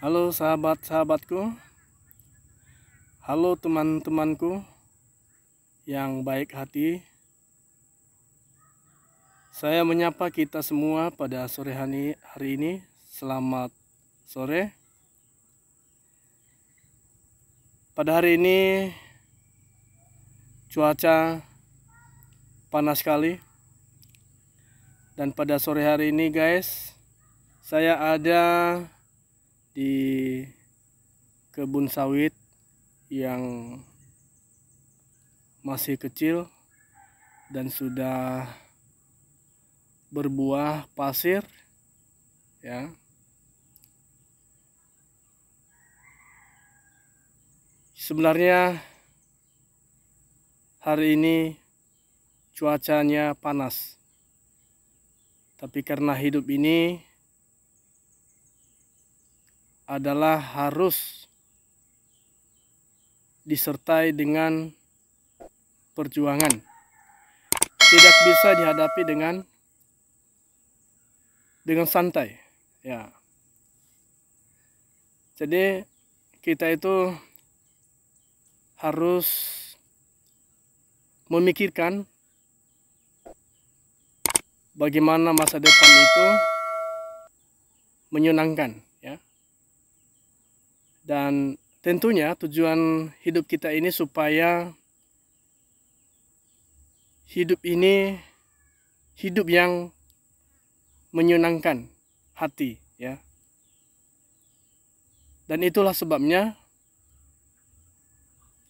Halo sahabat-sahabatku Halo teman-temanku Yang baik hati Saya menyapa kita semua pada sore hari, ini Selamat sore Pada hari ini Cuaca panas sekali Dan pada sore hari ini guys Saya ada di kebun sawit yang masih kecil dan sudah berbuah pasir ya sebenarnya hari ini cuacanya panas tapi karena hidup ini adalah harus disertai dengan perjuangan. Tidak bisa dihadapi dengan dengan santai, ya. Jadi kita itu harus memikirkan bagaimana masa depan itu menyenangkan. Dan tentunya tujuan hidup kita ini supaya hidup ini hidup yang menyenangkan hati ya. Dan itulah sebabnya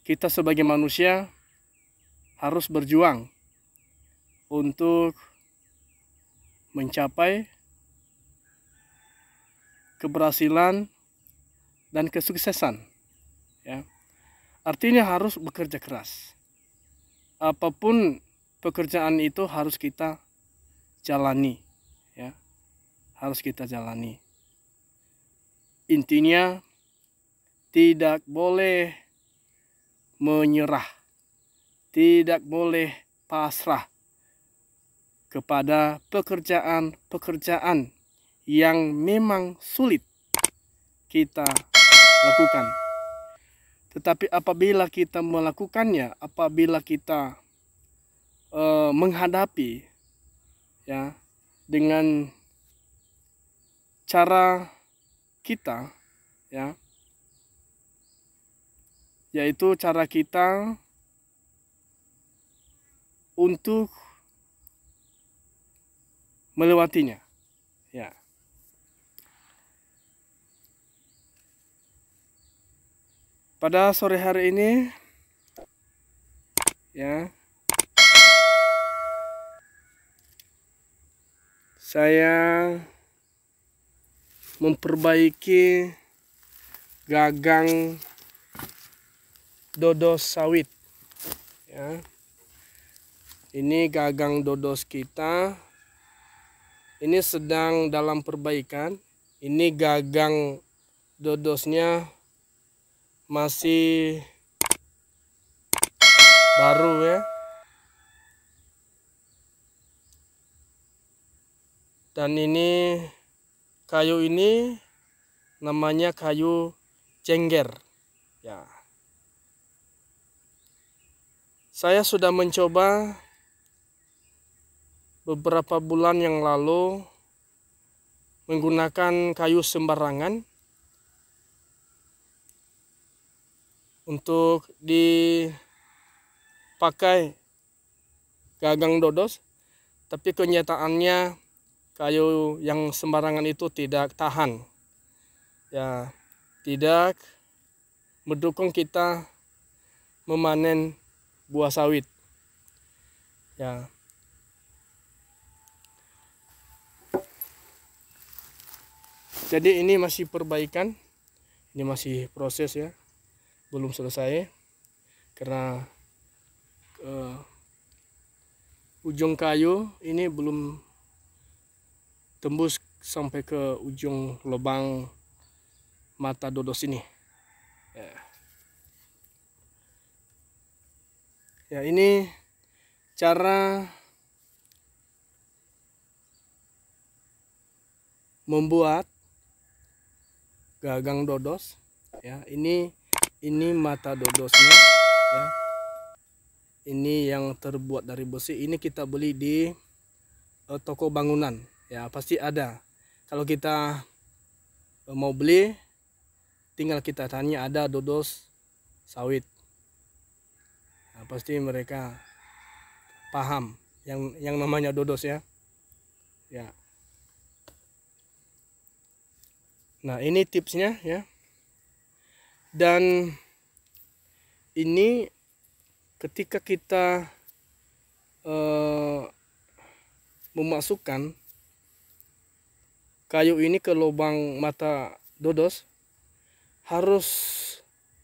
kita sebagai manusia harus berjuang untuk mencapai keberhasilan dan kesuksesan. Ya. Artinya harus bekerja keras. Apapun pekerjaan itu harus kita jalani, ya. Harus kita jalani. Intinya tidak boleh menyerah. Tidak boleh pasrah kepada pekerjaan-pekerjaan yang memang sulit kita lakukan. Tetapi apabila kita melakukannya, apabila kita uh, menghadapi ya dengan cara kita ya yaitu cara kita untuk melewatinya. pada sore hari ini ya saya memperbaiki gagang dodo sawit ya ini gagang dodos kita ini sedang dalam perbaikan ini gagang dodosnya masih baru ya dan ini kayu ini namanya kayu cengger ya saya sudah mencoba beberapa bulan yang lalu menggunakan kayu sembarangan untuk dipakai gagang dodos tapi kenyataannya kayu yang sembarangan itu tidak tahan ya tidak mendukung kita memanen buah sawit ya jadi ini masih perbaikan ini masih proses ya belum selesai karena uh, ujung kayu ini belum tembus sampai ke ujung lubang mata dodos ini ya, ya ini cara membuat gagang dodos ya ini ini mata dodosnya ya ini yang terbuat dari besi ini kita beli di uh, toko bangunan ya pasti ada kalau kita uh, mau beli tinggal kita tanya ada dodos sawit nah, pasti mereka paham yang yang namanya dodos ya ya nah ini tipsnya ya dan ini ketika kita uh, memasukkan kayu ini ke lubang mata dodos harus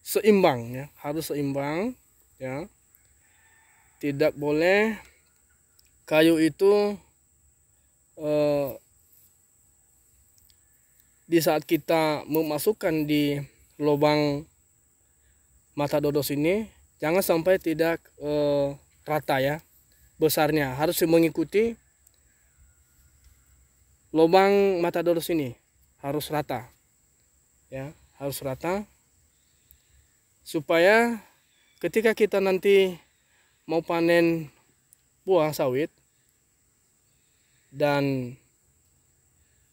seimbang ya harus seimbang ya tidak boleh kayu itu uh, di saat kita memasukkan di lubang mata dodos ini jangan sampai tidak e, rata ya besarnya harus mengikuti lubang mata dodos ini harus rata ya harus rata supaya ketika kita nanti mau panen buah sawit dan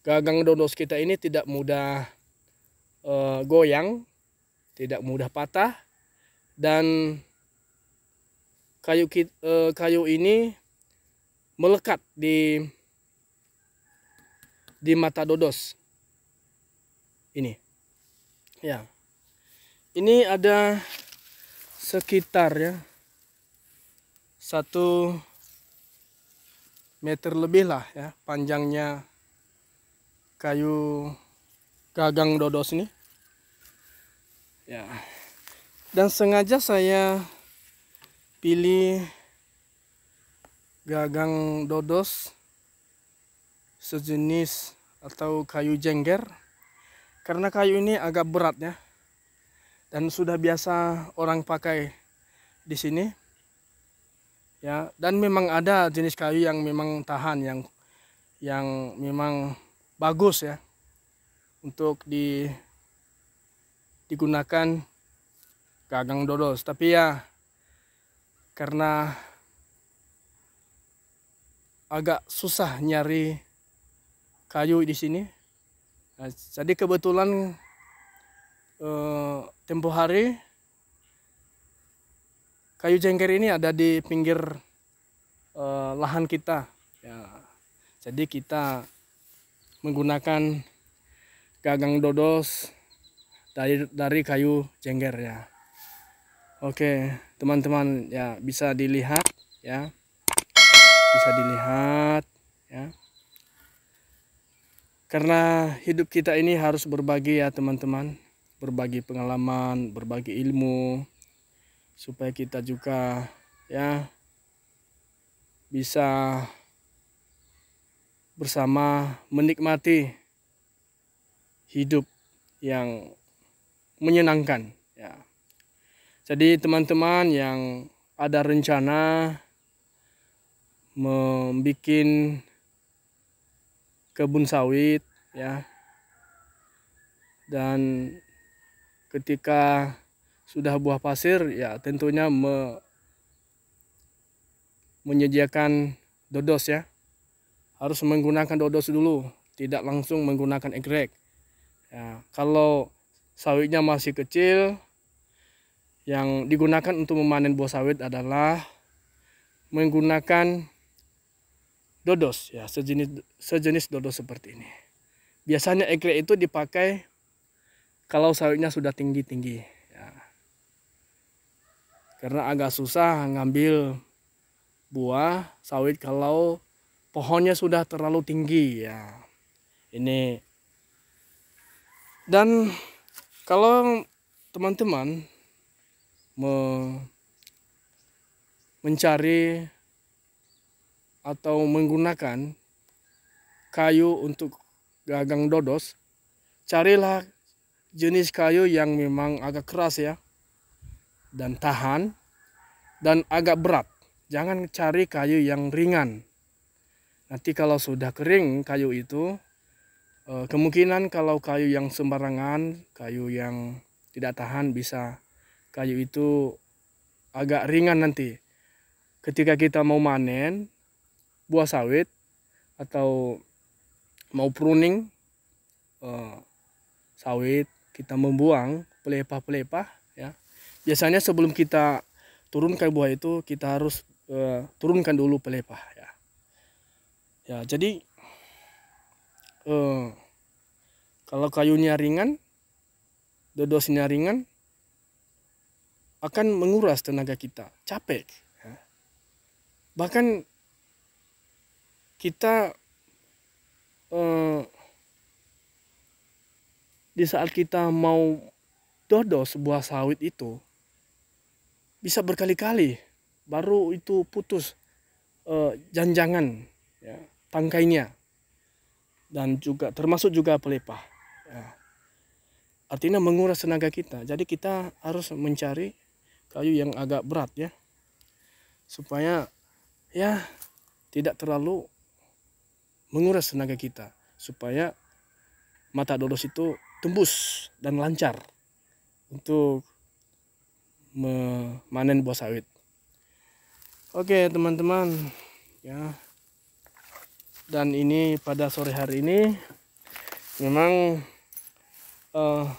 gagang dodos kita ini tidak mudah uh, goyang, tidak mudah patah dan kayu uh, kayu ini melekat di di mata dodos. Ini. Ya. Ini ada sekitar ya satu meter lebih lah ya panjangnya kayu gagang dodos ini ya dan sengaja saya pilih gagang dodos sejenis atau kayu jengger karena kayu ini agak berat ya dan sudah biasa orang pakai di sini ya dan memang ada jenis kayu yang memang tahan yang yang memang bagus ya untuk di digunakan gagang dodos tapi ya karena agak susah nyari kayu di sini nah, jadi kebetulan eh, tempo hari kayu jengker ini ada di pinggir eh, lahan kita ya jadi kita menggunakan gagang dodos dari dari kayu jengger ya oke teman-teman ya bisa dilihat ya bisa dilihat ya karena hidup kita ini harus berbagi ya teman-teman berbagi pengalaman berbagi ilmu supaya kita juga ya bisa bersama menikmati hidup yang menyenangkan ya. Jadi teman-teman yang ada rencana membuat kebun sawit ya. Dan ketika sudah buah pasir ya tentunya me menyediakan dodos ya. Harus menggunakan dodos dulu, tidak langsung menggunakan egrek. Ya, kalau sawitnya masih kecil yang digunakan untuk memanen buah sawit adalah menggunakan dodos ya sejenis sejenis dodos seperti ini biasanya ekle itu dipakai kalau sawitnya sudah tinggi tinggi ya. karena agak susah ngambil buah sawit kalau pohonnya sudah terlalu tinggi ya ini dan kalau teman-teman me mencari atau menggunakan kayu untuk gagang dodos, carilah jenis kayu yang memang agak keras ya dan tahan dan agak berat. Jangan cari kayu yang ringan. Nanti kalau sudah kering kayu itu Eh, kemungkinan kalau kayu yang sembarangan kayu yang tidak tahan bisa kayu itu agak ringan nanti ketika kita mau manen buah sawit atau mau pruning eh, sawit kita membuang pelepah-pelepah ya biasanya sebelum kita turunkan buah itu kita harus eh, turunkan dulu pelepah ya ya jadi Uh, kalau kayunya ringan dodosnya ringan akan menguras tenaga kita capek bahkan kita uh, di saat kita mau dodos buah sawit itu bisa berkali-kali baru itu putus uh, janjangan ya, tangkainya dan juga termasuk juga pelepah. Ya. Artinya menguras tenaga kita. Jadi kita harus mencari kayu yang agak berat ya. Supaya ya tidak terlalu menguras tenaga kita supaya mata dodos itu tembus dan lancar untuk memanen buah sawit. Oke, teman-teman. Ya, dan ini pada sore hari ini memang uh,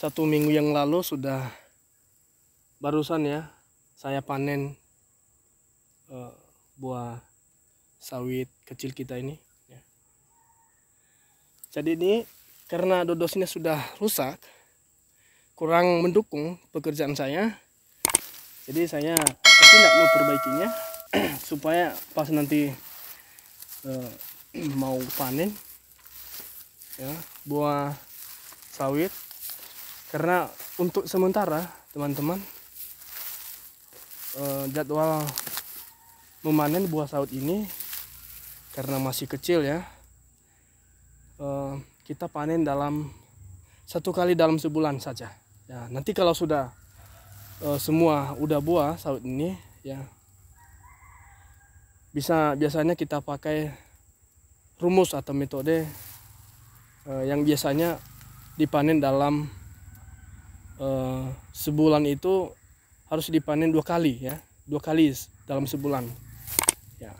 satu minggu yang lalu sudah barusan ya saya panen uh, buah sawit kecil kita ini ya. jadi ini karena dodosnya sudah rusak kurang mendukung pekerjaan saya jadi saya pasti tidak mau memperbaikinya supaya pas nanti uh, mau panen ya buah sawit karena untuk sementara teman-teman uh, jadwal memanen buah sawit ini karena masih kecil ya uh, kita panen dalam satu kali dalam sebulan saja ya nanti kalau sudah e, semua udah buah sawit ini ya bisa biasanya kita pakai rumus atau metode e, yang biasanya dipanen dalam e, sebulan itu harus dipanen dua kali ya dua kali dalam sebulan ya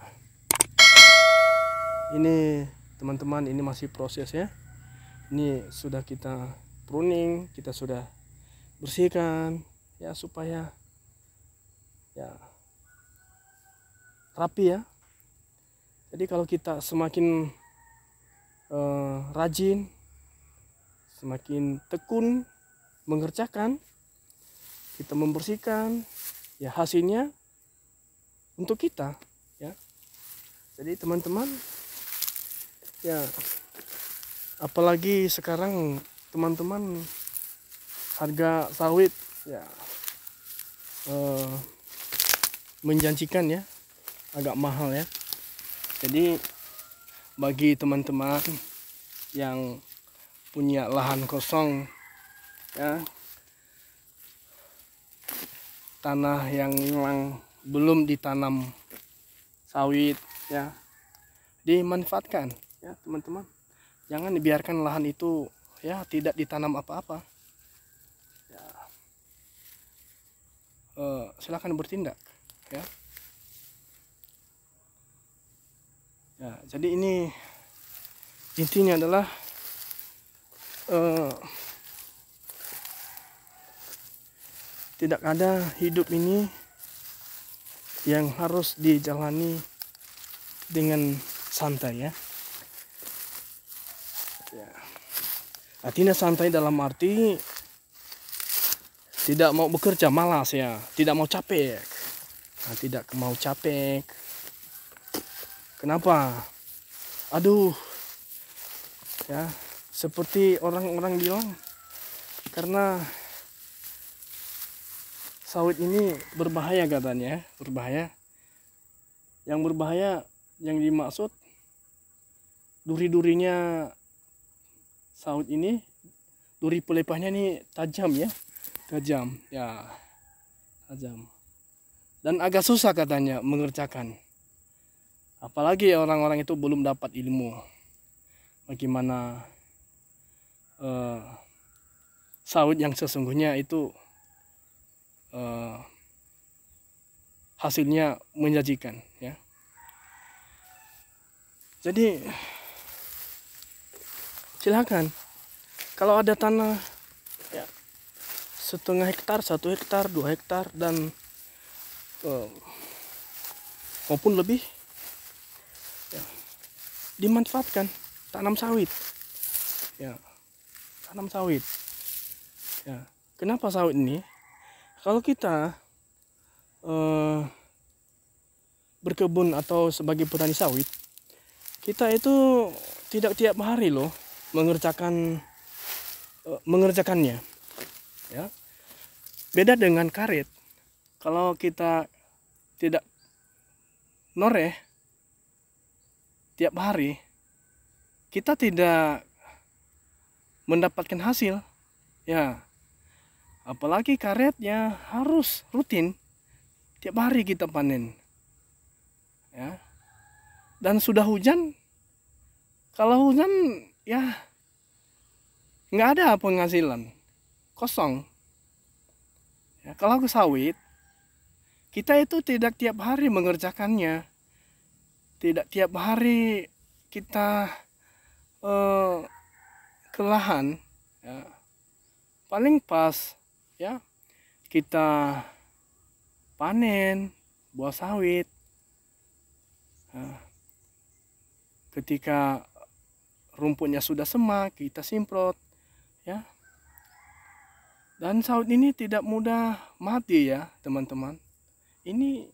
ini teman-teman ini masih proses ya. ini sudah kita pruning kita sudah bersihkan ya supaya ya rapi ya jadi kalau kita semakin eh, rajin semakin tekun mengerjakan kita membersihkan ya hasilnya untuk kita ya jadi teman-teman ya apalagi sekarang teman-teman harga sawit ya eh, menjanjikan ya agak mahal ya jadi bagi teman-teman yang punya lahan kosong ya tanah yang memang belum ditanam sawit ya dimanfaatkan ya teman-teman jangan dibiarkan lahan itu ya tidak ditanam apa-apa Eh, silahkan bertindak ya ya jadi ini intinya adalah uh, tidak ada hidup ini yang harus dijalani dengan santai ya. ya. Artinya santai dalam arti tidak mau bekerja malas ya tidak mau capek nah, tidak mau capek kenapa aduh ya seperti orang-orang bilang karena sawit ini berbahaya katanya ya. berbahaya yang berbahaya yang dimaksud duri-durinya sawit ini duri pelepahnya ini tajam ya tajam ya tajam dan agak susah katanya mengerjakan apalagi orang-orang itu belum dapat ilmu bagaimana uh, sawit yang sesungguhnya itu uh, hasilnya menjanjikan ya jadi silakan kalau ada tanah setengah hektar satu hektar dua hektar dan uh, maupun lebih ya, dimanfaatkan tanam sawit ya tanam sawit ya kenapa sawit ini kalau kita eh, berkebun atau sebagai petani sawit kita itu tidak tiap hari loh mengerjakan eh, mengerjakannya ya beda dengan karet kalau kita tidak noreh tiap hari kita tidak mendapatkan hasil ya apalagi karetnya harus rutin tiap hari kita panen ya dan sudah hujan kalau hujan ya nggak ada penghasilan kosong. Ya, kalau ke sawit, kita itu tidak tiap hari mengerjakannya. Tidak tiap hari kita eh, ke lahan. Ya. Paling pas ya kita panen buah sawit. Ya. ketika rumputnya sudah semak, kita simprot dan saut ini tidak mudah mati ya, teman-teman. Ini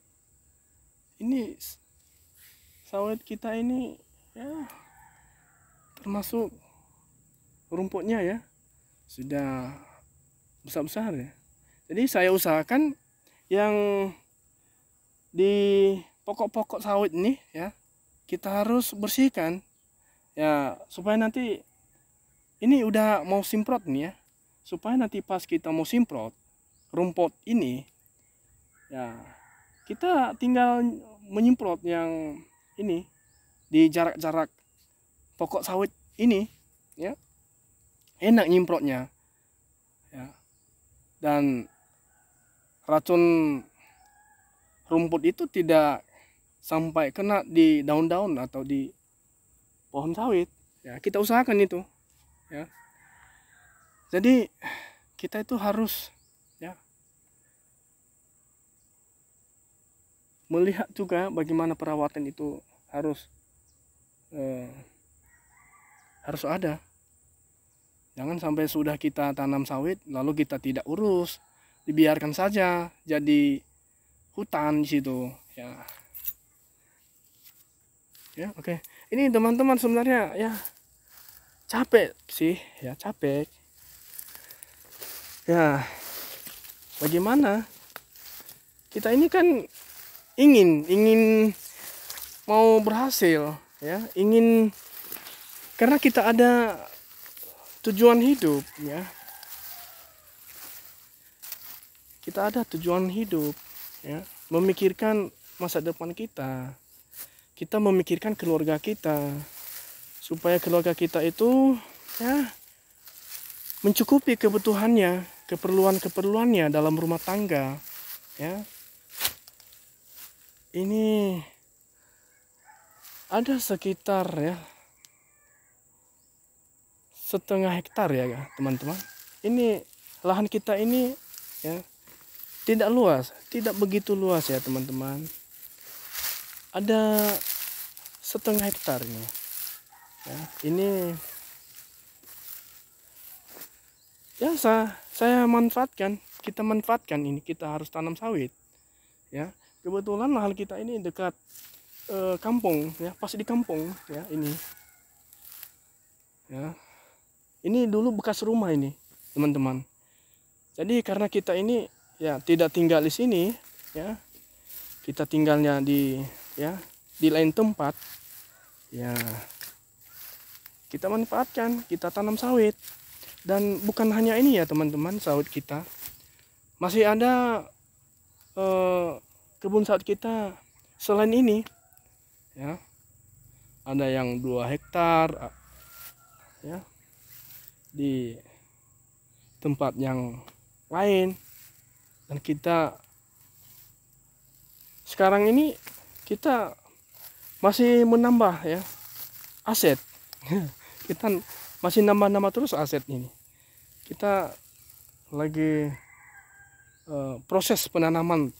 ini sawit kita ini ya termasuk rumputnya ya sudah besar-besar ya. Jadi saya usahakan yang di pokok-pokok sawit ini ya kita harus bersihkan ya supaya nanti ini udah mau simprot nih ya supaya nanti pas kita mau simprot rumput ini ya kita tinggal menyemprot yang ini di jarak-jarak pokok sawit ini ya enak nyemprotnya ya dan racun rumput itu tidak sampai kena di daun-daun atau di pohon sawit ya kita usahakan itu ya jadi kita itu harus ya melihat juga bagaimana perawatan itu harus eh, harus ada. Jangan sampai sudah kita tanam sawit lalu kita tidak urus, dibiarkan saja jadi hutan di situ ya. Ya, oke. Okay. Ini teman-teman sebenarnya ya capek sih, ya capek ya bagaimana kita ini kan ingin ingin mau berhasil ya ingin karena kita ada tujuan hidup ya kita ada tujuan hidup ya memikirkan masa depan kita kita memikirkan keluarga kita supaya keluarga kita itu ya mencukupi kebutuhannya, keperluan-keperluannya dalam rumah tangga, ya. Ini ada sekitar ya setengah hektar ya teman-teman. Ini lahan kita ini ya tidak luas, tidak begitu luas ya teman-teman. Ada setengah hektar ini. Ya, ini ya saya, saya manfaatkan kita manfaatkan ini kita harus tanam sawit ya kebetulan lahan kita ini dekat e, kampung ya pasti di kampung ya ini ya ini dulu bekas rumah ini teman-teman jadi karena kita ini ya tidak tinggal di sini ya kita tinggalnya di ya di lain tempat ya kita manfaatkan kita tanam sawit dan bukan hanya ini ya teman-teman sawit kita masih ada eh, kebun sawit kita selain ini ya ada yang dua hektar ya di tempat yang lain dan kita sekarang ini kita masih menambah ya aset kita masih nambah-nambah terus aset ini kita lagi uh, proses penanaman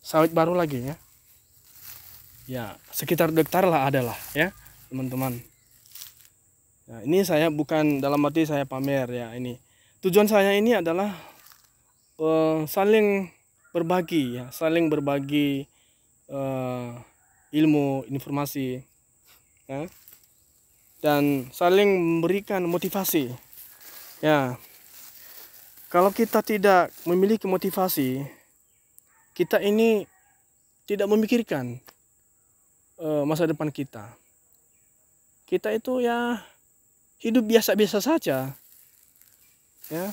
sawit baru lagi ya ya sekitar dektar lah adalah ya teman-teman nah, ini saya bukan dalam arti saya pamer ya ini tujuan saya ini adalah uh, saling berbagi ya saling berbagi uh, ilmu informasi ya dan saling memberikan motivasi. Ya. Kalau kita tidak memiliki motivasi, kita ini tidak memikirkan uh, masa depan kita. Kita itu ya hidup biasa-biasa saja. Ya.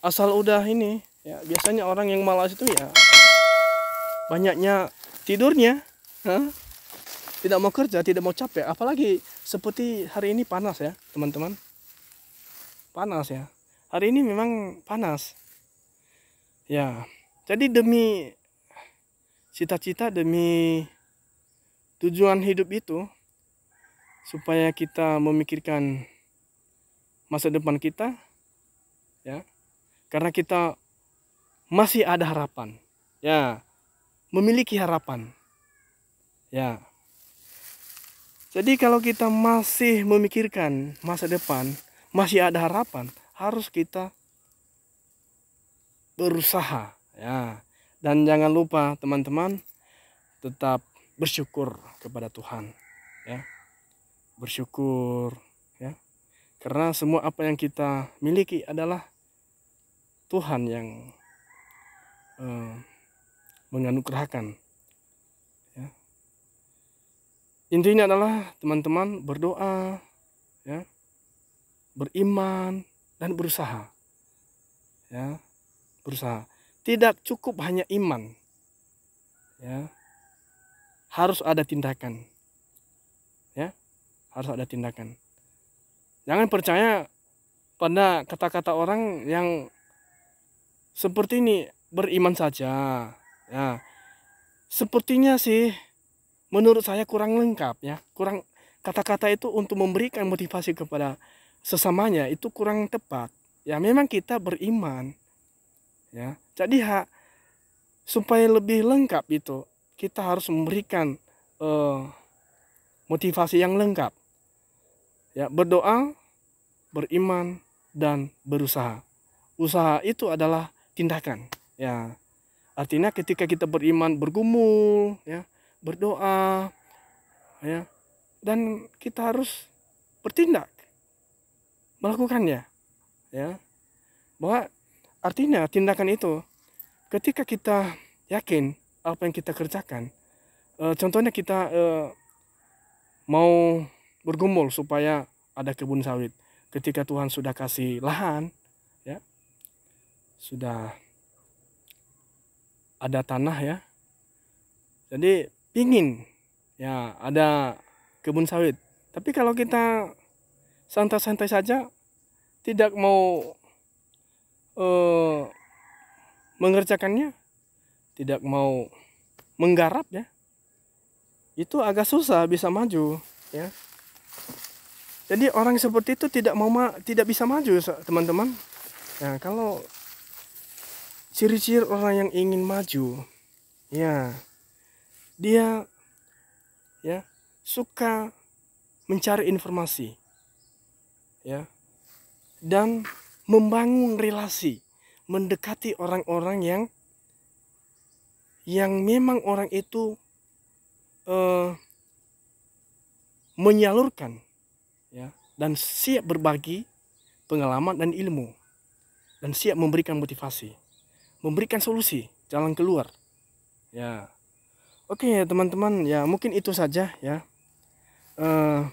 Asal udah ini, ya biasanya orang yang malas itu ya banyaknya tidurnya. Huh? Tidak mau kerja, tidak mau capek, apalagi seperti hari ini panas ya teman-teman panas ya hari ini memang panas ya jadi demi cita-cita demi tujuan hidup itu supaya kita memikirkan masa depan kita ya karena kita masih ada harapan ya memiliki harapan ya jadi kalau kita masih memikirkan masa depan, masih ada harapan, harus kita berusaha ya. Dan jangan lupa teman-teman tetap bersyukur kepada Tuhan ya. Bersyukur ya. Karena semua apa yang kita miliki adalah Tuhan yang eh, menganugerahkan intinya adalah teman-teman berdoa ya beriman dan berusaha ya berusaha tidak cukup hanya iman ya harus ada tindakan ya harus ada tindakan jangan percaya pada kata-kata orang yang seperti ini beriman saja ya sepertinya sih menurut saya kurang lengkap ya kurang kata-kata itu untuk memberikan motivasi kepada sesamanya itu kurang tepat ya memang kita beriman ya jadi ha, supaya lebih lengkap itu kita harus memberikan uh, motivasi yang lengkap ya berdoa beriman dan berusaha usaha itu adalah tindakan ya artinya ketika kita beriman bergumul ya berdoa ya dan kita harus bertindak melakukannya ya bahwa artinya tindakan itu ketika kita yakin apa yang kita kerjakan e, contohnya kita e, mau bergumul supaya ada kebun sawit ketika Tuhan sudah kasih lahan ya sudah ada tanah ya jadi pingin ya ada kebun sawit. Tapi kalau kita santai-santai saja, tidak mau uh, mengerjakannya, tidak mau menggarap ya, itu agak susah bisa maju ya. Jadi orang seperti itu tidak mau ma tidak bisa maju teman-teman. ya kalau ciri-ciri orang yang ingin maju, ya dia ya suka mencari informasi ya dan membangun relasi mendekati orang-orang yang yang memang orang itu eh, menyalurkan ya dan siap berbagi pengalaman dan ilmu dan siap memberikan motivasi memberikan solusi jalan keluar ya oke okay, teman-teman ya mungkin itu saja ya uh,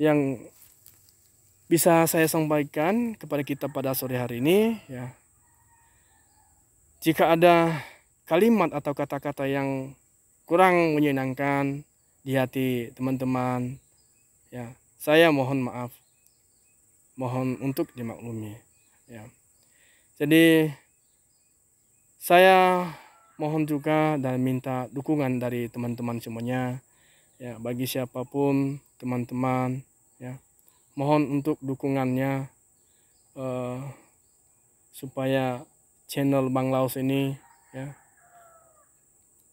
yang bisa saya sampaikan kepada kita pada sore hari ini ya jika ada kalimat atau kata-kata yang kurang menyenangkan di hati teman-teman ya saya mohon maaf mohon untuk dimaklumi ya jadi saya mohon juga dan minta dukungan dari teman-teman semuanya ya bagi siapapun teman-teman ya mohon untuk dukungannya eh, supaya channel Bang Laos ini ya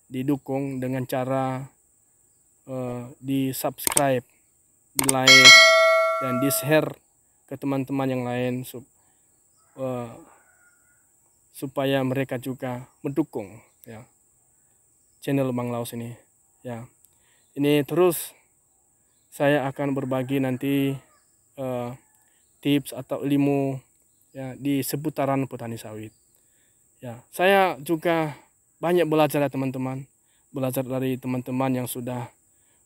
didukung dengan cara eh, di subscribe di like dan di share ke teman-teman yang lain sup, eh, supaya mereka juga mendukung ya channel Bang Laos ini ya ini terus saya akan berbagi nanti uh, tips atau ilmu ya di seputaran petani sawit ya saya juga banyak belajar ya teman-teman belajar dari teman-teman yang sudah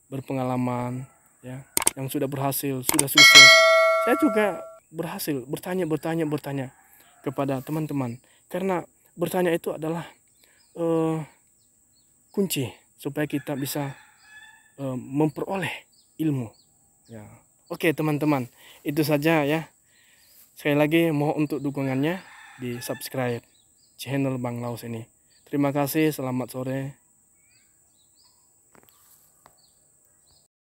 berpengalaman ya yang sudah berhasil sudah sukses saya juga berhasil bertanya bertanya bertanya kepada teman-teman karena bertanya itu adalah uh, kunci supaya kita bisa uh, memperoleh ilmu. Ya. Oke teman-teman, itu saja ya. Sekali lagi mohon untuk dukungannya di subscribe channel Bang Laos ini. Terima kasih, selamat sore.